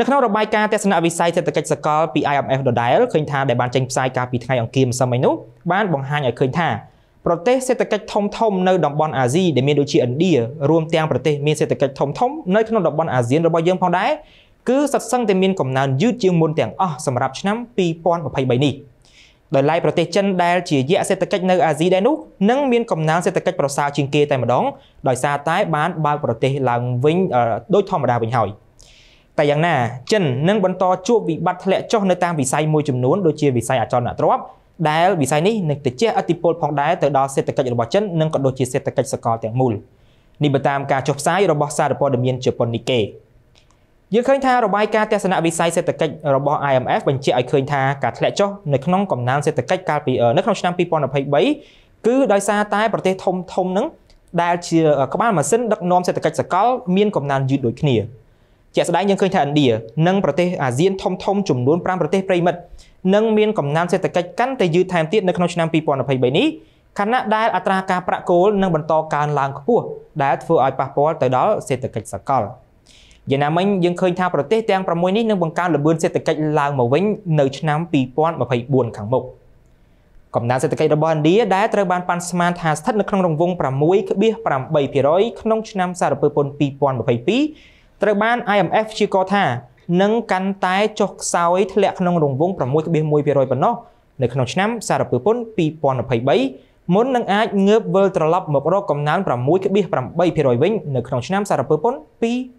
នៅក្នុងរបាយការណ៍ទស្សនវិស័យសេដ្ឋកិច្ចសកលពី IMF ដដែលឃើញថាដែលបានចេញផ្សាយកាលពីថ្ងៃអង្គារម្សិលមិញនោះបានបង្ហាញឲ្យឃើញថាប្រទេសសេដ្ឋកិច្ចធំធំនៅតំបន់អាស៊ីដែលមានដូចជាឥណ្ឌារួមទាំងប្រទេស មានសេដ្ឋកិច្ចធំធំនៅក្នុងតំបន់អាស៊ានរបស់យើងផងដែរគឺសត្វសឹងតែមានកំណើនយឺតជាងមុនទាំងអស់សម្រាប់ឆ្នាំ2023នេះដោយឡែកប្រទេសចិនដែលជាយក្សសេដ្ឋកិច្ចនៅអាស៊ីដែរនោះនឹងមានកំណើនសេដ្ឋកិច្ចប្រសើរជាងគេតែម្ដង ដោយសារតែ បានបើកប្រទេសឡើងវិញដោយធម្មតាវិញហើយ។តែយ៉ាងណាចិននឹងបន្តជួបវិបត្តិធ្លាក់ចុះនៅតាមវិស័យមួយចំនួនដូចជាវិស័យអចលនទ្រព្យដែលវិស័យនេះនឹងទៅជះឥទ្ធិពលផងដែរទៅដល់សេដ្ឋកិច្ចរបស់ចិននិងក៏ដូចជាសេដ្ឋកិច្ចសកលទាំងមូលនេះបើតាមការចុះផ្សាយរបស់សារព័ត៌មានជប៉ុន Nikkei យើងឃើញថារបាយការណ៍ទស្សនវិស័យសេដ្ឋកិច្ចរបស់ IMF បញ្ជាក់ឲ្យឃើញថាការធ្លាក់ចុះនៅក្នុងកំណើនសេដ្ឋកិច្ចកាលពីនៅក្នុងឆ្នាំ2023គឺដោយសារតែប្រទេសធំធំនឹង ដែលជាក្បាលម៉ាស៊ីនដឹកនាំសេដ្ឋកិច្ចសកល មានកំណើនយឺតដូចគ្នាជាក់ស្ដែងយើងឃើញថាឥណ្ឌានិងប្រទេសអាស៊ាន ធំធំចំនួន5ប្រទេសប្រិមិត្តនឹងមានកំណើនសេដ្ឋកិច្ចកាន់តែយឺតថែមទៀតនៅក្នុងឆ្នាំ2023នេះខណៈដែលអត្រាការប្រាក់គោលនឹងបន្តកើនឡើងខ្ពស់ដែលធ្វើឲ្យប៉ះពាល់ទៅដល់សេដ្ឋកិច្ចសកលយ៉ាងណាមិញយើងឃើញថាប្រទេសទាំង6នេះនឹងបង្កើនល្បឿនសេដ្ឋកិច្ចឡើងមកវិញនៅឆ្នាំ2024ខាងមុខកំណើនសេដ្ឋកិច្ចរបស់ឥណ្ឌាដែលត្រូវបានប៉ាន់ស្មានថាស្ថិតនៅក្នុងរង្វង់6.8%ក្នុងឆ្នាំសារពើពន្ធ2022ត្រូវបាន IMF ព្យាករថានឹងកាន់តែចុះខ្សោយធ្លាក់ក្នុងរង្វង់6.1%ប៉ុណ្ណោះនៅក្នុងឆ្នាំ សារពើពន្ធ2023មុននឹងអាចងើបវិលត្រឡប់មករកកំណើន6.8%វិញនៅក្នុងឆ្នាំសារពើពន្ធ2024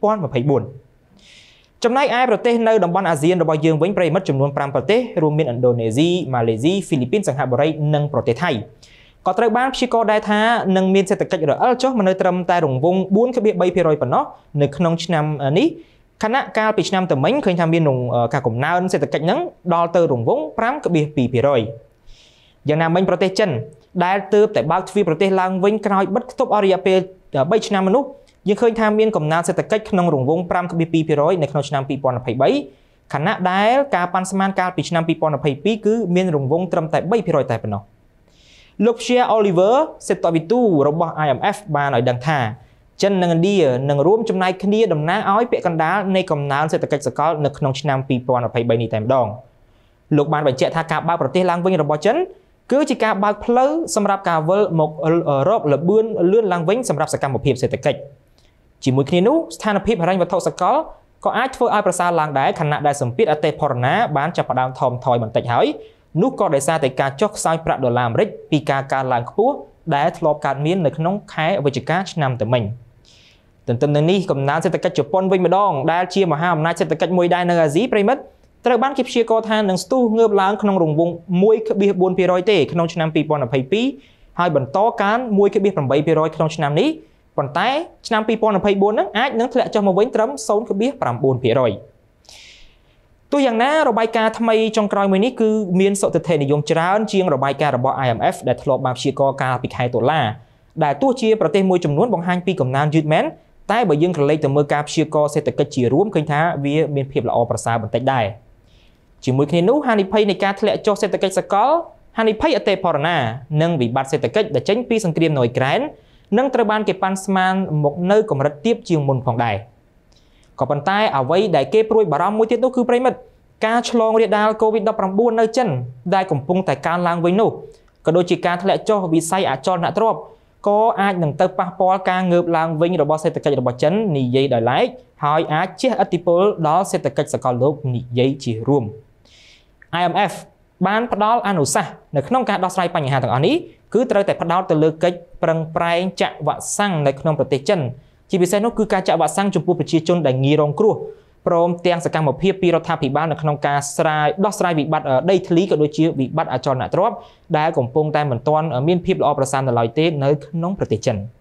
ចំណែកឯប្រទេសនៅតំបន់អាស៊ានរបស់យើងវិញប្រិមិត្តចំនួន5ប្រទេសរួមមានឥណ្ឌូនេស៊ីម៉ាឡេស៊ីហ្វីលីពីនសិង្ហបុរីនិងប្រទេសថៃក៏ត្រូវបានព្យាករណ៍ដែរថានឹងមានសេដ្ឋកិច្ចរអិលចុះមកនៅត្រឹមតែរង្វង់4.3%ប៉ុណ្ណោះនៅក្នុងឆ្នាំនេះខណៈកាលពីឆ្នាំទៅមិញឃើញថាមានការកំណើនសេដ្ឋកិច្ចហ្នឹងដល់ទៅរង្វង់5.2%យ៉ាងណាមិញប្រទេសចិនដែលទើបតែបើកទ្វារប្រទេសឡើងវិញក្រោយបិទគប់អស់រយៈពេល3ឆ្នាំមនុស្សយើងឃើញថាមានកំណើនសេដ្ឋកិច្ចក្នុងរង្វង់5.2%នៅក្នុងឆ្នាំ2023ខណៈដែលការប៉ាន់ស្មានកាលពីឆ្នាំ2022គឺមានរង្វង់ត្រឹមតែ3%តែប៉ុណ្ណោះ។លោក Pierre Oliver Setowitu របស់ IMF បានឲ្យដឹងថាចិននិងឥណ្ឌានឹងរួមចំណាយគ្នាតំណាងឲ្យពាក់កណ្ដាលនៃកំណើនសេដ្ឋកិច្ចសកលនៅក្នុងឆ្នាំ2023នេះតែម្ដងលោកបានបញ្ជាក់ថាការបើកប្រទេសឡើងវិញរបស់ចិនគឺជាការបើកផ្លូវសម្រាប់ការវិលមករកលបឿនលឿនឡើងវិញសម្រាប់សកម្មភាពសេដ្ឋកិច្ចជាមួយគ្នានោះស្ថានភាពហិរញ្ញវត្ថុសកលក៏អាចធ្វើឲ្យប្រសើរឡើងដែរខណៈដែលសម្ពាធអតិផរណា បានចាប់ផ្ដើមថមថយបន្តិចហើយនោះក៏ដោយសារតែការចុះខ្សោយប្រាក់ដុល្លារអាមេរិកពីការកើនឡើងខ្ពស់ដែលធ្លាប់កើតមាននៅក្នុងខែវិច្ឆិកាឆ្នាំតែមិញទន្ទឹមនឹងនេះកំណើនសេដ្ឋកិច្ចជប៉ុនវិញម្ដងដែលជាមហាអំណាចសេដ្ឋកិច្ចមួយដែរនៅអាស៊ីប្រិមិត្តត្រូវបានគេព្យាករណ៍ថានឹងស្ទុះងើបឡើងក្នុងរង្វង់1.4%ទេក្នុងឆ្នាំ2022ហើយបន្តកើន1.8%ក្នុងឆ្នាំនេះប៉ុន្តែឆ្នាំ2024នឹងអាចនឹងធ្លាក់ចុះមកវិញត្រឹម0.9%។ទោះយ៉ាងណារបាយការណ៍ថ្មីចុងក្រោយមួយនេះគឺមានសុទ្ធិធិនិយមច្រើនជាងរបាយការណ៍របស់ IMF ដែលធ្លាប់បានព្យាករណ៍កាលពីខែតុលាដែលទោះជាប្រទេសមួយចំនួនបង្ហាញពីកំណើនយឺតមែនតែបើយើងក្រឡេកទៅមើលការព្យាករណ៍សេដ្ឋកិច្ចជារួមឃើញថាវាមានភាពល្អប្រសើរបន្តិចដែរជាមួយគ្នានោះហានិភ័យនៃការធ្លាក់ចុះសេដ្ឋកិច្ចសកលហានិភ័យអតិផរណានិងវិបត្តិសេដ្ឋកិច្ចដែលចេញពីសង្គ្រាមនៅអ៊ុយក្រែននឹងត្រូវបានគេប៉ាន់ស្មាន មកនៅកម្រិតទាបជាងមុនផងដែរ។ក៏ប៉ុន្តែអ្វីដែលគេព្រួយបារម្ភមួយទៀតនោះគឺប្រិមិត្តការឆ្លង រាលដាល COVID-19 នៅចិនដែលកំពុងតែកើនឡើងវិញនោះក៏ដូចជាការធ្លាក់ចុះវិស័យអចលនទ្រព្យក៏អាចនឹងទៅប៉ះពាល់ការងើបឡើងវិញរបស់សេដ្ឋកិច្ច របស់ចិននិយាយដោយឡែកហើយអាចជះឥទ្ធិពលដល់សេដ្ឋកិច្ចសកលលោកនិយាយជារួម IMF បានផ្ដល់អនុសាសន៍នៅក្នុងការដោះស្រាយបញ្ហាទាំងអស់នេះគឺត្រូវតែផ្ដោតទៅលើកិច្ចប្រឹងប្រែង ចាក់វ៉ាក់សាំងនៅក្នុងប្រទេសចិនជាពិសេសនោះគឺការចាក់វ៉ាក់សាំងចំពោះប្រជាជនដែលងាយរងគ្រោះព្រមទាំងសកម្មភាពពីរដ្ឋាភិបាលនៅក្នុងការស្រាយដោះស្រាយវិបត្តិដីធ្លីក៏ដូចជាវិបត្តិអចលនទ្រព្យដែលកំពុងតែមិនទាន់មានភាពល្អប្រសើរនៅឡើយទេនៅក្នុងប្រទេសចិន។